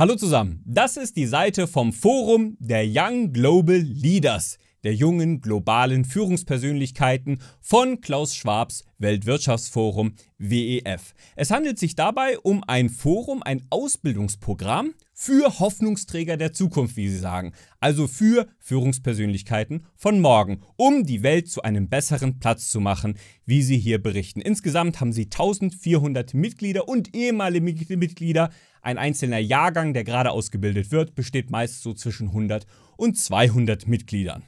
Hallo zusammen, das ist die Seite vom Forum der Young Global Leaders der jungen globalen Führungspersönlichkeiten von Klaus Schwabs Weltwirtschaftsforum WEF. Es handelt sich dabei um ein Forum, ein Ausbildungsprogramm für Hoffnungsträger der Zukunft, wie sie sagen, also für Führungspersönlichkeiten von morgen, um die Welt zu einem besseren Platz zu machen, wie sie hier berichten. Insgesamt haben sie 1400 Mitglieder und ehemalige Mitglieder. Ein einzelner Jahrgang, der gerade ausgebildet wird, besteht meist so zwischen 100 und 200 Mitgliedern.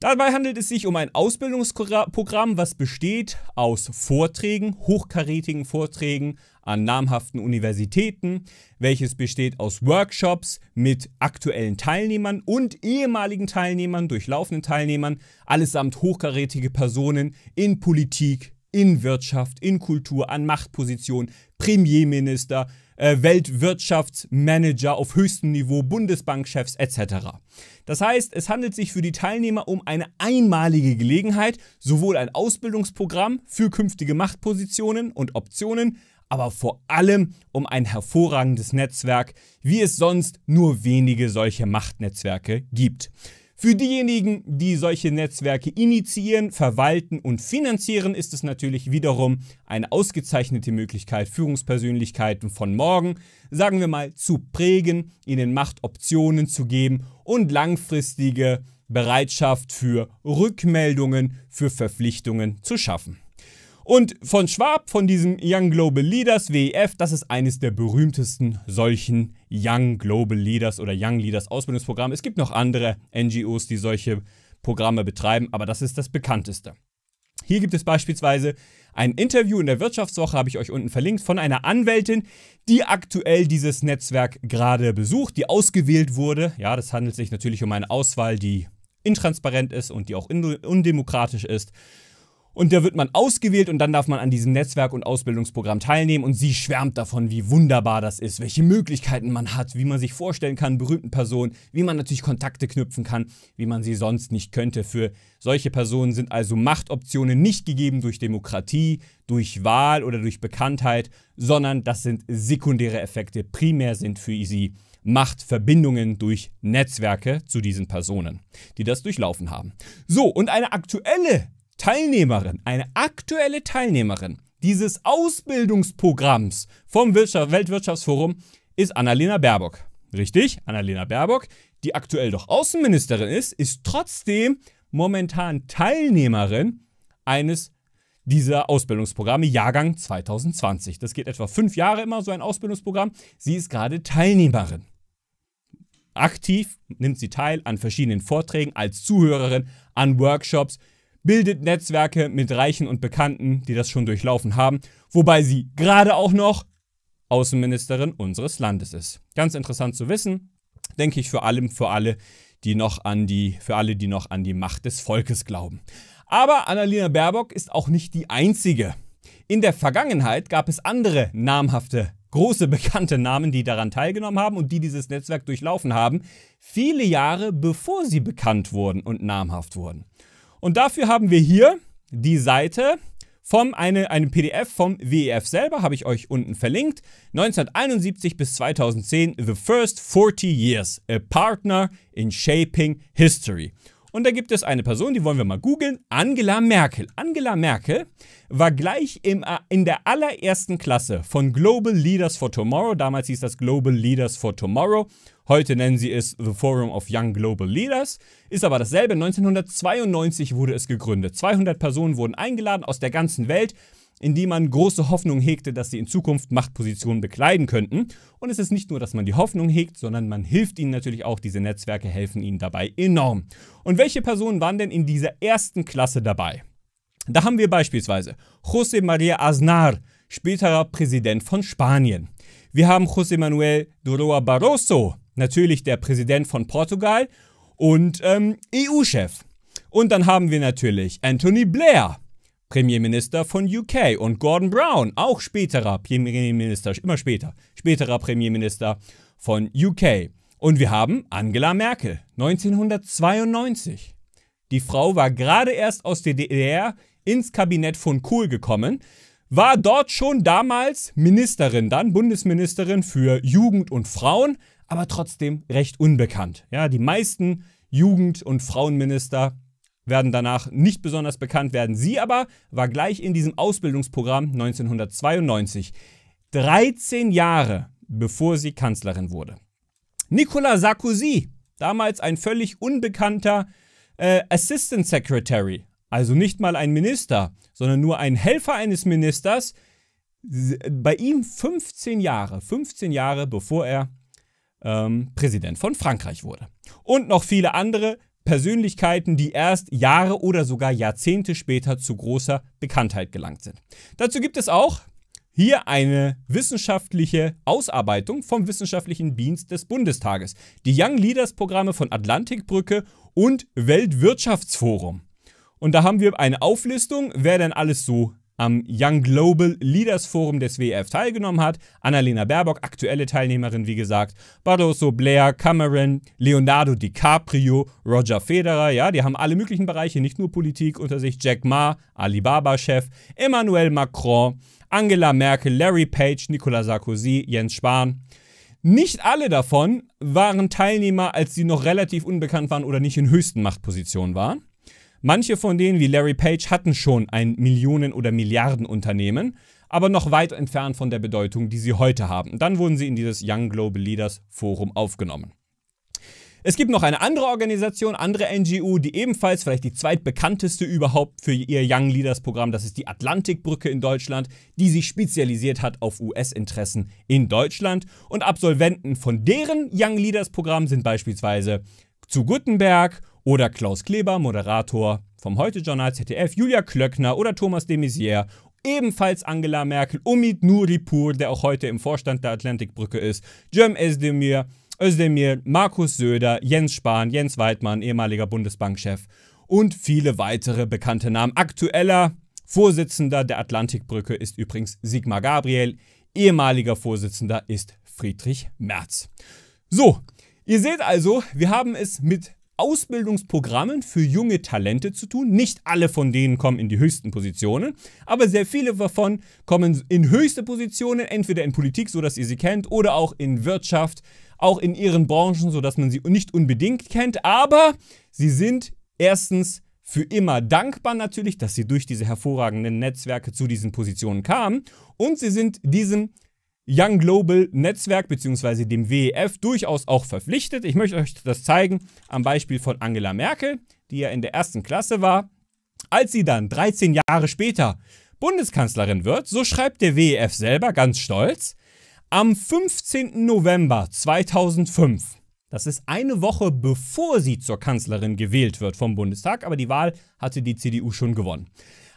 Dabei handelt es sich um ein Ausbildungsprogramm, was besteht aus Vorträgen, hochkarätigen Vorträgen an namhaften Universitäten, welches besteht aus Workshops mit aktuellen Teilnehmern und ehemaligen Teilnehmern, durchlaufenden Teilnehmern, allesamt hochkarätige Personen in Politik, in Wirtschaft, in Kultur, an Machtpositionen, Premierminister, äh, Weltwirtschaftsmanager auf höchstem Niveau, Bundesbankchefs etc. Das heißt, es handelt sich für die Teilnehmer um eine einmalige Gelegenheit, sowohl ein Ausbildungsprogramm für künftige Machtpositionen und Optionen, aber vor allem um ein hervorragendes Netzwerk, wie es sonst nur wenige solche Machtnetzwerke gibt. Für diejenigen, die solche Netzwerke initiieren, verwalten und finanzieren, ist es natürlich wiederum eine ausgezeichnete Möglichkeit, Führungspersönlichkeiten von morgen, sagen wir mal, zu prägen, ihnen Machtoptionen zu geben und langfristige Bereitschaft für Rückmeldungen, für Verpflichtungen zu schaffen. Und von Schwab, von diesem Young Global Leaders, WEF, das ist eines der berühmtesten solchen Young Global Leaders oder Young Leaders Ausbildungsprogramme. Es gibt noch andere NGOs, die solche Programme betreiben, aber das ist das bekannteste. Hier gibt es beispielsweise ein Interview in der Wirtschaftswoche, habe ich euch unten verlinkt, von einer Anwältin, die aktuell dieses Netzwerk gerade besucht, die ausgewählt wurde. Ja, das handelt sich natürlich um eine Auswahl, die intransparent ist und die auch undemokratisch ist und da wird man ausgewählt und dann darf man an diesem Netzwerk und Ausbildungsprogramm teilnehmen und sie schwärmt davon, wie wunderbar das ist, welche Möglichkeiten man hat, wie man sich vorstellen kann, berühmten Personen, wie man natürlich Kontakte knüpfen kann, wie man sie sonst nicht könnte. Für solche Personen sind also Machtoptionen nicht gegeben durch Demokratie, durch Wahl oder durch Bekanntheit, sondern das sind sekundäre Effekte. Primär sind für sie Machtverbindungen durch Netzwerke zu diesen Personen, die das durchlaufen haben. So, und eine aktuelle Teilnehmerin, eine aktuelle Teilnehmerin dieses Ausbildungsprogramms vom Wirtschaft Weltwirtschaftsforum ist Annalena Baerbock. Richtig, Annalena Baerbock, die aktuell doch Außenministerin ist, ist trotzdem momentan Teilnehmerin eines dieser Ausbildungsprogramme, Jahrgang 2020. Das geht etwa fünf Jahre immer, so ein Ausbildungsprogramm. Sie ist gerade Teilnehmerin. Aktiv nimmt sie teil an verschiedenen Vorträgen als Zuhörerin, an Workshops, bildet Netzwerke mit Reichen und Bekannten, die das schon durchlaufen haben, wobei sie gerade auch noch Außenministerin unseres Landes ist. Ganz interessant zu wissen, denke ich vor allem für alle, die noch an die, für alle, die noch an die Macht des Volkes glauben. Aber Annalena Baerbock ist auch nicht die einzige. In der Vergangenheit gab es andere namhafte, große bekannte Namen, die daran teilgenommen haben und die dieses Netzwerk durchlaufen haben, viele Jahre bevor sie bekannt wurden und namhaft wurden. Und dafür haben wir hier die Seite vom eine, einem PDF vom WEF selber, habe ich euch unten verlinkt. 1971 bis 2010, The First 40 Years, a Partner in Shaping History. Und da gibt es eine Person, die wollen wir mal googeln, Angela Merkel. Angela Merkel war gleich im, äh, in der allerersten Klasse von Global Leaders for Tomorrow. Damals hieß das Global Leaders for Tomorrow. Heute nennen sie es The Forum of Young Global Leaders. Ist aber dasselbe. 1992 wurde es gegründet. 200 Personen wurden eingeladen aus der ganzen Welt in die man große Hoffnung hegte, dass sie in Zukunft Machtpositionen bekleiden könnten. Und es ist nicht nur, dass man die Hoffnung hegt, sondern man hilft ihnen natürlich auch. Diese Netzwerke helfen ihnen dabei enorm. Und welche Personen waren denn in dieser ersten Klasse dabei? Da haben wir beispielsweise José María Aznar, späterer Präsident von Spanien. Wir haben José Manuel Doroa Barroso, natürlich der Präsident von Portugal und ähm, EU-Chef. Und dann haben wir natürlich Anthony Blair, Premierminister von UK und Gordon Brown, auch späterer Premierminister, immer später, späterer Premierminister von UK. Und wir haben Angela Merkel, 1992. Die Frau war gerade erst aus der DDR ins Kabinett von Kohl gekommen, war dort schon damals Ministerin, dann Bundesministerin für Jugend und Frauen, aber trotzdem recht unbekannt. Ja, die meisten Jugend- und Frauenminister werden danach nicht besonders bekannt werden. Sie aber war gleich in diesem Ausbildungsprogramm 1992, 13 Jahre bevor sie Kanzlerin wurde. Nicolas Sarkozy, damals ein völlig unbekannter äh, Assistant Secretary, also nicht mal ein Minister, sondern nur ein Helfer eines Ministers, bei ihm 15 Jahre, 15 Jahre bevor er ähm, Präsident von Frankreich wurde. Und noch viele andere Persönlichkeiten, die erst Jahre oder sogar Jahrzehnte später zu großer Bekanntheit gelangt sind. Dazu gibt es auch hier eine wissenschaftliche Ausarbeitung vom Wissenschaftlichen Dienst des Bundestages, die Young Leaders Programme von Atlantikbrücke und Weltwirtschaftsforum. Und da haben wir eine Auflistung, wer denn alles so am Young Global Leaders Forum des WF teilgenommen hat. Annalena Baerbock, aktuelle Teilnehmerin, wie gesagt. Barroso, Blair, Cameron, Leonardo DiCaprio, Roger Federer, ja, die haben alle möglichen Bereiche, nicht nur Politik unter sich. Jack Ma, Alibaba-Chef, Emmanuel Macron, Angela Merkel, Larry Page, Nicolas Sarkozy, Jens Spahn. Nicht alle davon waren Teilnehmer, als sie noch relativ unbekannt waren oder nicht in höchsten Machtpositionen waren. Manche von denen, wie Larry Page, hatten schon ein Millionen- oder Milliardenunternehmen, aber noch weit entfernt von der Bedeutung, die sie heute haben. Dann wurden sie in dieses Young Global Leaders Forum aufgenommen. Es gibt noch eine andere Organisation, andere NGO, die ebenfalls vielleicht die zweitbekannteste überhaupt für ihr Young Leaders Programm, das ist die Atlantikbrücke in Deutschland, die sich spezialisiert hat auf US-Interessen in Deutschland. Und Absolventen von deren Young Leaders Programm sind beispielsweise zu Gutenberg oder Klaus Kleber, Moderator vom Heute-Journal ZDF, Julia Klöckner oder Thomas de Maizière ebenfalls Angela Merkel, Omid Nuripur, der auch heute im Vorstand der Atlantikbrücke ist, Cem Özdemir, Özdemir, Markus Söder, Jens Spahn, Jens Weidmann, ehemaliger Bundesbankchef und viele weitere bekannte Namen. Aktueller Vorsitzender der Atlantikbrücke ist übrigens Sigmar Gabriel, ehemaliger Vorsitzender ist Friedrich Merz. So, ihr seht also, wir haben es mit Ausbildungsprogrammen für junge Talente zu tun. Nicht alle von denen kommen in die höchsten Positionen, aber sehr viele davon kommen in höchste Positionen, entweder in Politik, so dass ihr sie kennt, oder auch in Wirtschaft, auch in ihren Branchen, so dass man sie nicht unbedingt kennt, aber sie sind erstens für immer dankbar natürlich, dass sie durch diese hervorragenden Netzwerke zu diesen Positionen kamen und sie sind diesem Young Global Netzwerk bzw. dem WEF durchaus auch verpflichtet. Ich möchte euch das zeigen am Beispiel von Angela Merkel, die ja in der ersten Klasse war. Als sie dann 13 Jahre später Bundeskanzlerin wird, so schreibt der WEF selber ganz stolz, am 15. November 2005 das ist eine Woche bevor sie zur Kanzlerin gewählt wird vom Bundestag, aber die Wahl hatte die CDU schon gewonnen.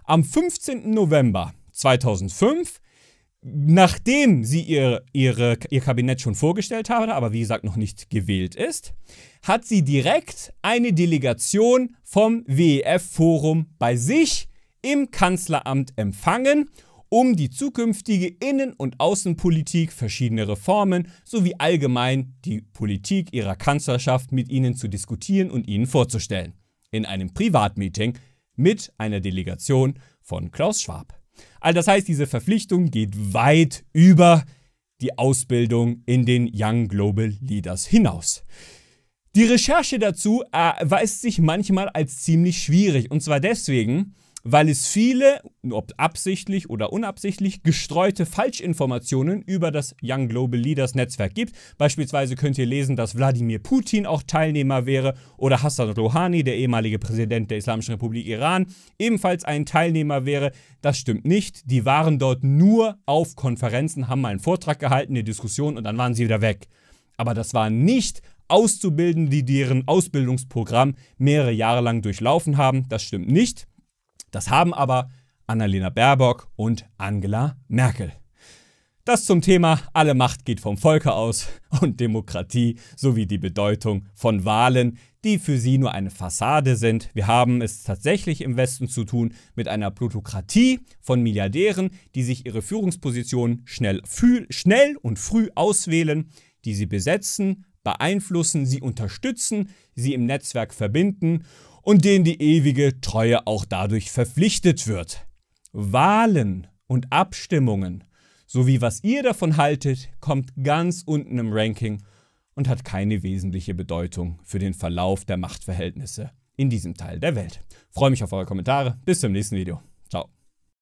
Am 15. November 2005 nachdem sie ihr, ihre, ihr Kabinett schon vorgestellt habe, aber wie gesagt noch nicht gewählt ist, hat sie direkt eine Delegation vom WEF-Forum bei sich im Kanzleramt empfangen, um die zukünftige Innen- und Außenpolitik, verschiedene Reformen sowie allgemein die Politik ihrer Kanzlerschaft mit ihnen zu diskutieren und ihnen vorzustellen. In einem Privatmeeting mit einer Delegation von Klaus Schwab. Also das heißt, diese Verpflichtung geht weit über die Ausbildung in den Young Global Leaders hinaus. Die Recherche dazu erweist sich manchmal als ziemlich schwierig und zwar deswegen, weil es viele, ob absichtlich oder unabsichtlich, gestreute Falschinformationen über das Young Global Leaders Netzwerk gibt. Beispielsweise könnt ihr lesen, dass Wladimir Putin auch Teilnehmer wäre oder Hassan Rouhani, der ehemalige Präsident der Islamischen Republik Iran, ebenfalls ein Teilnehmer wäre. Das stimmt nicht. Die waren dort nur auf Konferenzen, haben mal einen Vortrag gehalten, eine Diskussion und dann waren sie wieder weg. Aber das war nicht Auszubildende, die deren Ausbildungsprogramm mehrere Jahre lang durchlaufen haben. Das stimmt nicht. Das haben aber Annalena Baerbock und Angela Merkel. Das zum Thema Alle Macht geht vom Volke aus und Demokratie sowie die Bedeutung von Wahlen, die für sie nur eine Fassade sind. Wir haben es tatsächlich im Westen zu tun mit einer Plutokratie von Milliardären, die sich ihre Führungspositionen schnell, schnell und früh auswählen, die sie besetzen, beeinflussen, sie unterstützen, sie im Netzwerk verbinden und denen die ewige Treue auch dadurch verpflichtet wird. Wahlen und Abstimmungen sowie was ihr davon haltet, kommt ganz unten im Ranking und hat keine wesentliche Bedeutung für den Verlauf der Machtverhältnisse in diesem Teil der Welt. freue mich auf eure Kommentare. Bis zum nächsten Video.